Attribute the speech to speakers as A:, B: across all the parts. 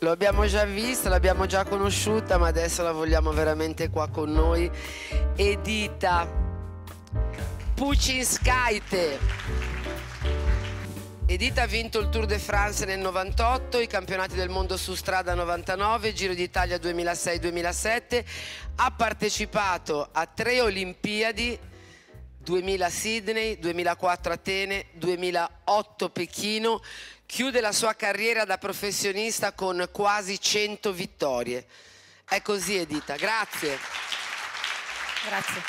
A: L'abbiamo già vista, l'abbiamo già conosciuta, ma adesso la vogliamo veramente qua con noi. Edita Pucinskaite. Edita ha vinto il Tour de France nel 98, i campionati del mondo su strada 99, Giro d'Italia 2006-2007. Ha partecipato a tre Olimpiadi, 2000 Sydney, 2004 Atene, 2008 Pechino. Chiude la sua carriera da professionista con quasi 100 vittorie. È così Edita, grazie. Grazie.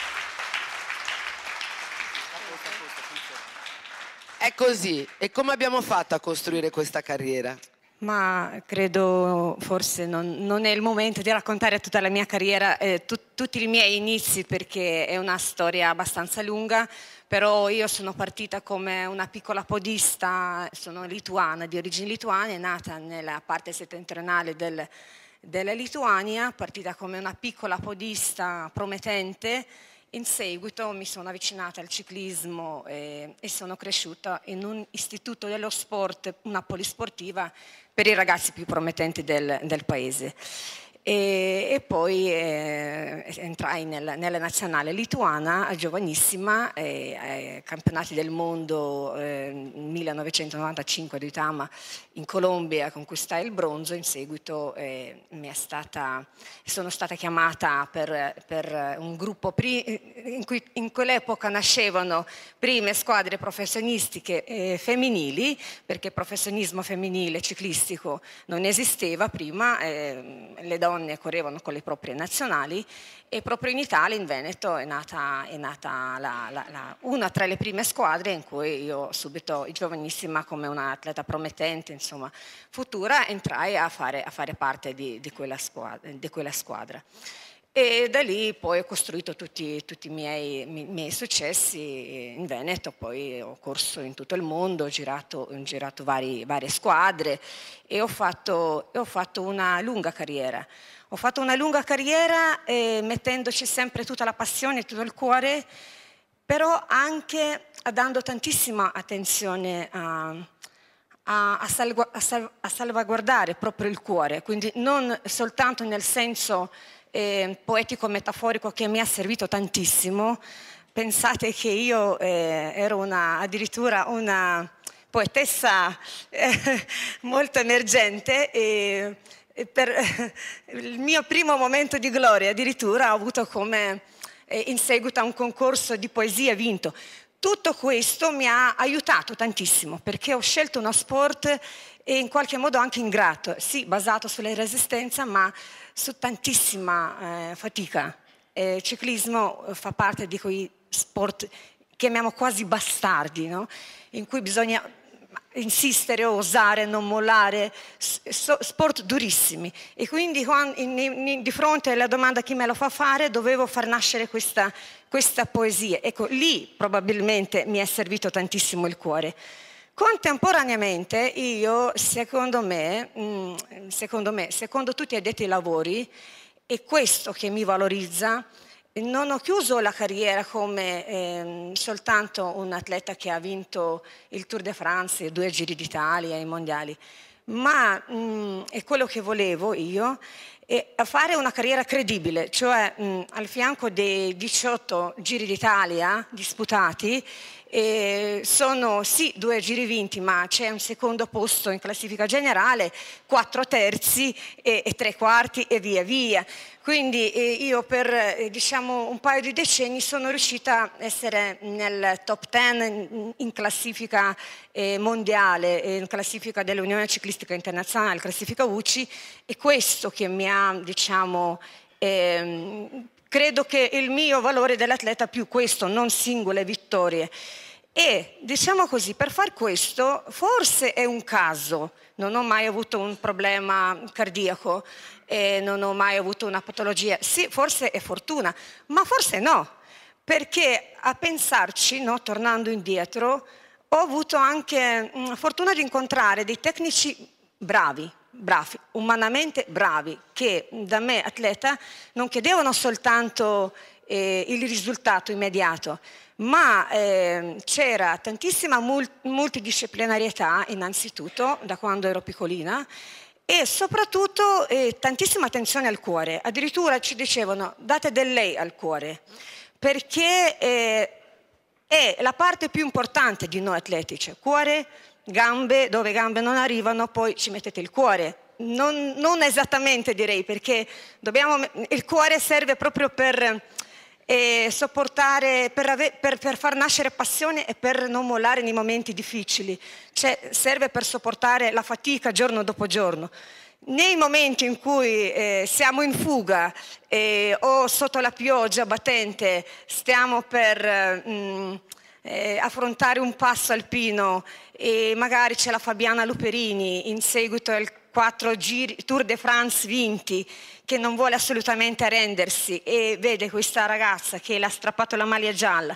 A: È così. E come abbiamo fatto a costruire questa carriera?
B: Ma credo forse non, non, è il momento di raccontare tutta la mia carriera, eh, tu, tutti i miei inizi perché è una storia abbastanza lunga, però io sono partita come una piccola podista, sono lituana, di origini lituane, nata nella parte settentrionale del, della Lituania, partita come una piccola podista promettente in seguito mi sono avvicinata al ciclismo e, eh, e, sono cresciuta in un istituto dello sport, una polisportiva per i ragazzi più promettenti del, del paese e, e poi eh, entrai nel, nella nazionale lituana giovanissima, eh, ai campionati del mondo eh, 1995 di Uitama in Colombia conquistai il bronzo, in seguito eh, stata, sono stata chiamata per, per un gruppo pri- in cui in quell'epoca nascevano prime squadre professionistiche femminili, perché professionismo femminile ciclistico non esisteva prima, eh, le donne donne correvano con le proprie nazionali e proprio in Italia, in Veneto, è nata, è nata la, la, la, una tra le prime squadre in cui io subito, giovanissima, come un'atleta promettente, insomma, futura, entrai a fare, a fare parte di, di, quella squadra, di quella squadra. E da lì poi ho costruito tutti, tutti i miei, mi, miei, successi in Veneto, poi ho corso in tutto il mondo, ho girato, ho girato vari, varie squadre e ho fatto, ho fatto, una lunga carriera. Ho fatto una lunga carriera eh, mettendoci sempre tutta la passione, tutto il cuore, però anche dando tantissima attenzione a, a, a, salvaguardare proprio il cuore, quindi non soltanto nel senso eh, poetico-metaforico che mi ha servito tantissimo. Pensate che io eh, ero una, addirittura una poetessa eh, molto emergente e, per il mio primo momento di gloria addirittura ho avuto come eh, in seguito a un concorso di poesia vinto tutto questo mi ha aiutato tantissimo perché ho scelto uno sport e in qualche modo anche ingrato, sì, basato sulla resistenza, ma su tantissima eh, fatica. Il ciclismo eh, fa parte di quei sport chiamiamo quasi bastardi, no? in cui bisogna insistere, osare, non mollare, sport durissimi. E quindi di fronte alla domanda chi me lo fa fare, dovevo far nascere questa, questa poesia. Ecco, lì probabilmente mi è servito tantissimo il cuore. Contemporaneamente io, secondo me, mm, secondo me, secondo tutti i detti lavori, è questo che mi valorizza, non ho chiuso la carriera come ehm, soltanto un atleta che ha vinto il Tour de France, due Giri d'Italia, i mondiali, ma mh, mm, è quello che volevo io, è fare una carriera credibile, cioè mh, mm, al fianco dei 18 Giri d'Italia disputati, e sono sì due giri vinti, ma c'è un secondo posto in classifica generale, quattro terzi e, e tre quarti e via via. Quindi eh, io per eh, diciamo, un paio di decenni sono riuscita a essere nel top ten in, in classifica eh, mondiale, eh, in classifica dell'Unione Ciclistica Internazionale, classifica UCI, e questo che mi ha diciamo, ehm, Credo che il mio valore dell'atleta più questo, non singole vittorie. E diciamo così, per far questo forse è un caso, non ho mai avuto un problema cardiaco, eh, non ho mai avuto una patologia, sì forse è fortuna, ma forse no, perché a pensarci, no, tornando indietro, ho avuto anche mh, mm, fortuna di incontrare dei tecnici bravi, bravi, umanamente bravi, che da me atleta non chiedevano soltanto eh, il risultato immediato, ma eh, c'era tantissima multidisciplinarietà innanzitutto da quando ero piccolina e soprattutto eh, tantissima attenzione al cuore, addirittura ci dicevano date del lei al cuore perché eh, è la parte più importante di noi atletici, cuore, gambe, dove gambe non arrivano poi ci mettete il cuore. Non, non esattamente direi, perché dobbiamo, il cuore serve proprio per eh, sopportare, per, ave, per, per, far nascere passione e per non mollare nei momenti difficili. Cioè, serve per sopportare la fatica giorno dopo giorno. Nei momenti in cui eh, siamo in fuga eh, o sotto la pioggia battente, stiamo per... Eh, mh, eh, affrontare un passo alpino e magari c'è la Fabiana Luperini in seguito al 4 giri, Tour de France vinti che non vuole assolutamente arrendersi e vede questa ragazza che le ha strappato la maglia gialla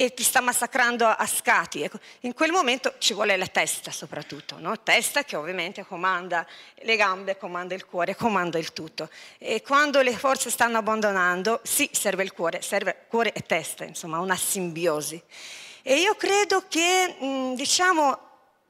B: e ti sta massacrando a scati. Ecco, in quel momento ci vuole la testa soprattutto, no? testa che ovviamente comanda le gambe, comanda il cuore, comanda il tutto. E quando le forze stanno abbandonando, sì, serve il cuore, serve cuore e testa, insomma, una simbiosi. E io credo che, mh, mm, diciamo,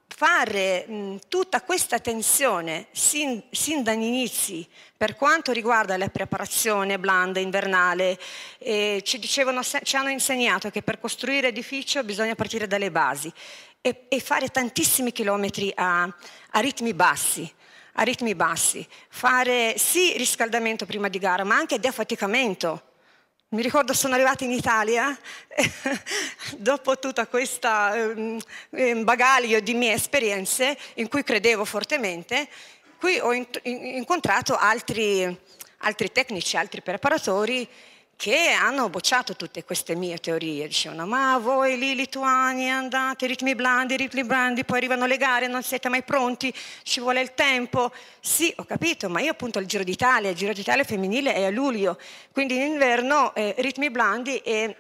B: fare mh, mm, tutta questa tensione sin, sin inizi per quanto riguarda la preparazione blanda, invernale, eh, ci, dicevano, ci hanno insegnato che per costruire edificio bisogna partire dalle basi e, e fare tantissimi chilometri a, a ritmi bassi a ritmi bassi, fare sì riscaldamento prima di gara, ma anche affaticamento mi ricordo sono arrivata in Italia, eh, dopo tutto questo ehm, ehm, bagaglio di mie esperienze, in cui credevo fortemente, qui ho incontrato altri, altri tecnici, altri preparatori che hanno bocciato tutte queste mie teorie, dicevano ma voi lì lituani andate, ritmi blandi, ritmi blandi, poi arrivano le gare, non siete mai pronti, ci vuole il tempo. Sì, ho capito, ma io appunto il Giro d'Italia, il Giro d'Italia femminile è a luglio, quindi in inverno eh, ritmi blandi e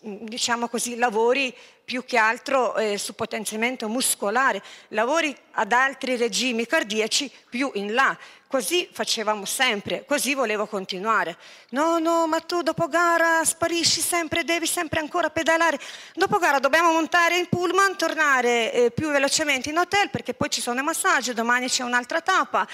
B: diciamo così, lavori più che altro eh, su potenziamento muscolare, lavori ad altri regimi cardiaci più in là. Così facevamo sempre, così volevo continuare. No, no, ma tu dopo gara sparisci sempre, devi sempre ancora pedalare. Dopo gara dobbiamo montare in pullman, tornare eh, più velocemente in hotel perché poi ci sono i massaggi, domani c'è un'altra tappa.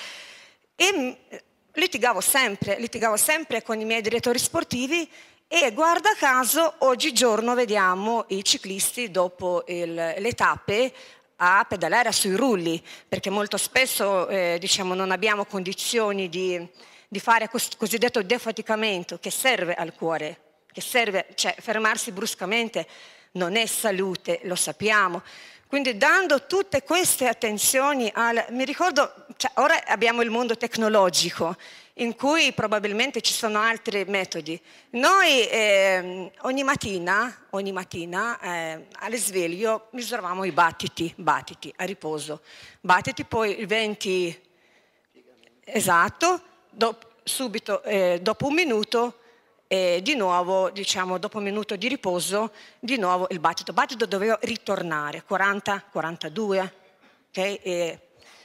B: E mm, litigavo sempre, litigavo sempre con i miei direttori sportivi e guarda caso, oggigiorno vediamo i ciclisti dopo il, le tappe a pedalare sui rulli, perché molto spesso eh, diciamo, non abbiamo condizioni di, di fare questo cosiddetto defaticamento che serve al cuore, che serve, cioè fermarsi bruscamente non è salute, lo sappiamo. Quindi dando tutte queste attenzioni al... Mi ricordo, cioè, ora abbiamo il mondo tecnologico, in cui probabilmente ci sono altri metodi. Noi eh, ogni mattina, ogni mattina eh, al sveglio misuravamo i battiti, battiti a riposo, battiti poi il 20 esatto, do, subito eh, dopo un minuto e di nuovo, diciamo, dopo un minuto di riposo, di nuovo il battito. Il battito doveva ritornare, 40, 42, okay?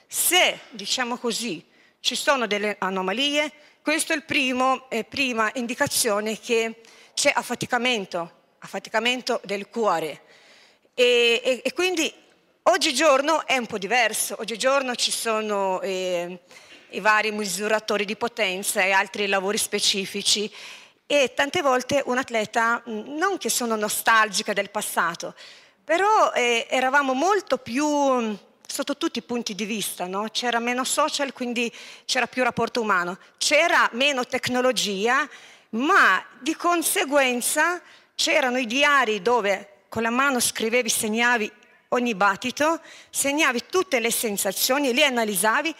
B: se, diciamo così, ci sono delle anomalie, questa è la eh, prima indicazione che c'è affaticamento, affaticamento del cuore. E, e, e, quindi oggigiorno è un po' diverso, oggigiorno ci sono eh, i vari misuratori di potenza e altri lavori specifici e tante volte un atleta, non che sono nostalgica del passato, però eh, eravamo molto più sotto tutti i punti di vista, no? c'era meno social, quindi c'era più rapporto umano, c'era meno tecnologia, ma di conseguenza c'erano i diari dove con la mano scrivevi, segnavi ogni battito, segnavi tutte le sensazioni, le analizzavi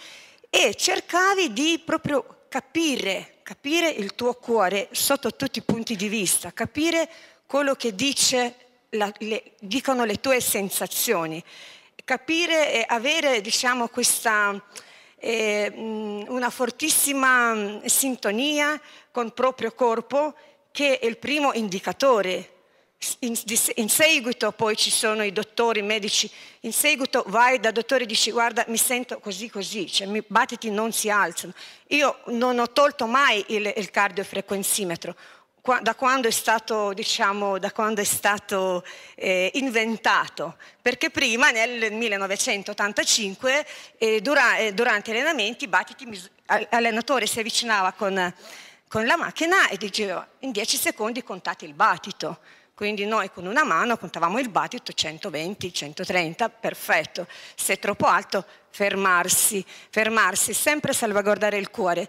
B: e cercavi di proprio capire, capire il tuo cuore sotto tutti i punti di vista, capire quello che dice la, le, dicono le tue sensazioni capire e avere diciamo, questa, eh, una fortissima sintonia con il proprio corpo che è il primo indicatore. In, in, seguito poi ci sono i dottori, i medici, in seguito vai da dottore e dici guarda mi sento così così, cioè i battiti non si alzano. Io non ho tolto mai il, il cardiofrequenzimetro, da quando è stato, diciamo, quando è stato eh, inventato, perché prima nel 1985 eh, dura, eh, durante gli allenamenti Battiti, allenatore si avvicinava con, con la macchina e diceva in 10 secondi contate il battito. Quindi noi con una mano contavamo il battito 120, 130, perfetto. Se è troppo alto, fermarsi, fermarsi, sempre salvaguardare il cuore.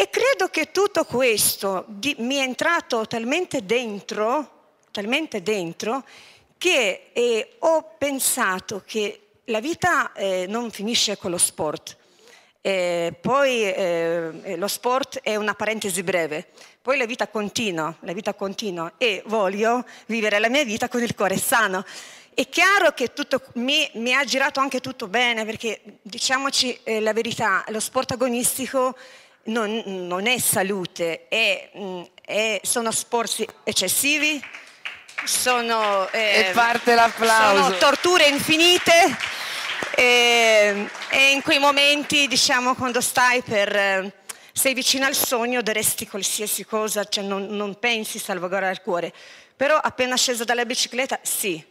B: E credo che tutto questo di, mi è entrato talmente dentro, talmente dentro, che eh, ho pensato che la vita eh, non finisce con lo sport. Eh, poi eh, lo sport è una parentesi breve, poi la vita continua, la vita continua e voglio vivere la mia vita con il cuore sano. È chiaro che tutto, mi, mi ha girato anche tutto bene perché diciamoci eh, la verità, lo sport agonistico non, non è salute, è, mm, è, sono sporsi eccessivi, sono, eh, sono torture infinite. E, ehm, e, in quei momenti, diciamo, quando stai per... Eh, sei vicino al sogno, daresti qualsiasi cosa, cioè non, non pensi salvaguardare il cuore. Però appena sceso dalla bicicletta, sì.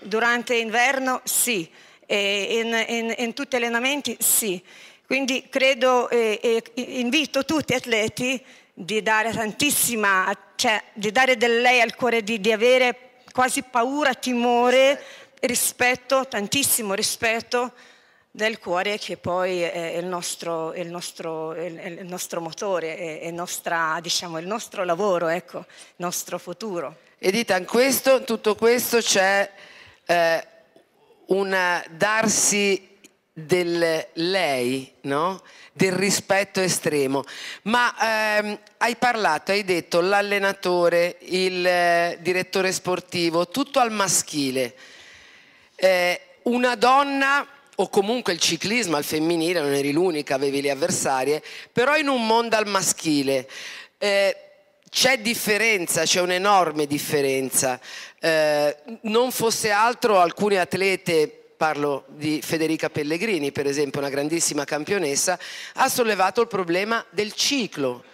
B: Durante l'inverno, sì. E in, in, in tutti gli allenamenti, sì. Quindi credo e, e invito tutti gli atleti di dare tantissima, cioè di dare del lei al cuore, di, di avere quasi paura, timore, rispetto, tantissimo rispetto del cuore che poi è il nostro, è il nostro, è il nostro motore, è, nostra, diciamo, il nostro lavoro, ecco, il nostro futuro. Edita, in questo,
A: tutto questo c'è eh, un darsi del lei, no? del rispetto estremo. Ma ehm, hai parlato, hai detto l'allenatore, il eh, direttore sportivo, tutto al maschile. Eh, una donna, o comunque il ciclismo al femminile, non eri l'unica, avevi le avversarie, però in un mondo al maschile. Eh, c'è differenza, c'è un'enorme differenza. Eh, non fosse altro alcune atlete parlo di Federica Pellegrini per esempio, una grandissima campionessa, ha sollevato il problema del ciclo,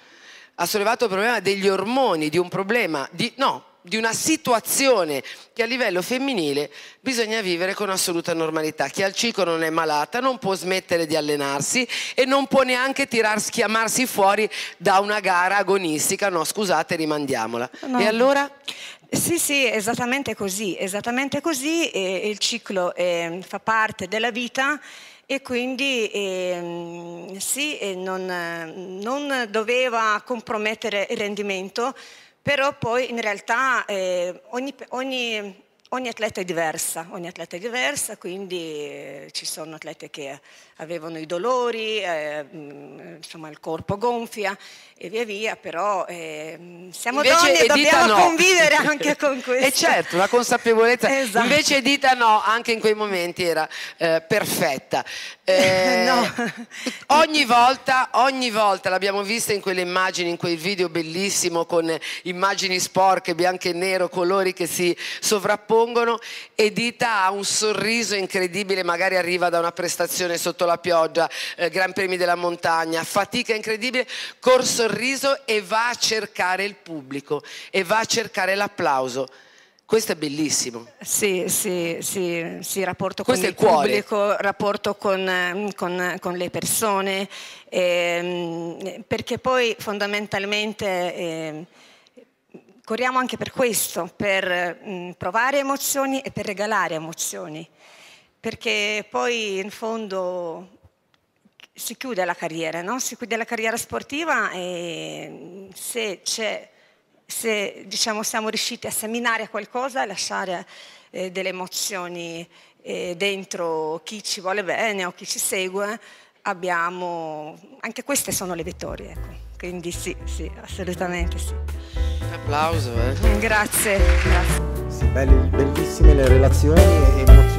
A: ha sollevato il problema degli ormoni, di un problema di... no, di una situazione che a livello femminile bisogna vivere con assoluta normalità. Chi al ciclo non è malata non può smettere di allenarsi e non può neanche tirar, chiamarsi fuori da una gara agonistica. No, scusate, rimandiamola. No. E allora?
B: Sì, sì, esattamente così, esattamente così. E il ciclo eh, fa parte della vita e quindi eh, sì, non, non doveva compromettere il rendimento però poi in realtà eh, ogni, ogni, Ogni atleta è diversa, ogni atleta è diversa, quindi eh, ci sono atlete che avevano i dolori, eh, mm, insomma il corpo gonfia e via via, però ehm, siamo Invece donne e dobbiamo no. convivere anche con eh, questo. e certo,
A: la consapevolezza. Esatto. Invece Dita no, anche in quei momenti era perfetta. no. ogni volta, ogni volta l'abbiamo vista in quelle immagini, in quel video bellissimo con immagini sporche, bianche e nero, colori che si sovrappongono compongono ed Ita ha un sorriso incredibile, magari arriva da una prestazione sotto la pioggia, eh, Gran Premi della Montagna, fatica incredibile, col sorriso e va a cercare il pubblico e va a cercare l'applauso. Questo è bellissimo.
B: Sì, sì, sì, sì rapporto Questo con il, il pubblico, rapporto con, mm, con, con le persone, ehm, perché poi fondamentalmente... Ehm, corriamo anche per questo, per mh, mm, provare emozioni e per regalare emozioni, perché poi in fondo si chiude la carriera, no? si chiude la carriera sportiva e mm, se, se diciamo, siamo riusciti a seminare qualcosa, a lasciare eh, delle emozioni eh, dentro chi ci vuole bene o chi ci segue, abbiamo, anche queste sono le vittorie, ecco. quindi sì, sì, assolutamente sì.
A: Un applauso, eh.
B: Grazie. grazie. Sì,
A: belle, bellissime le relazioni e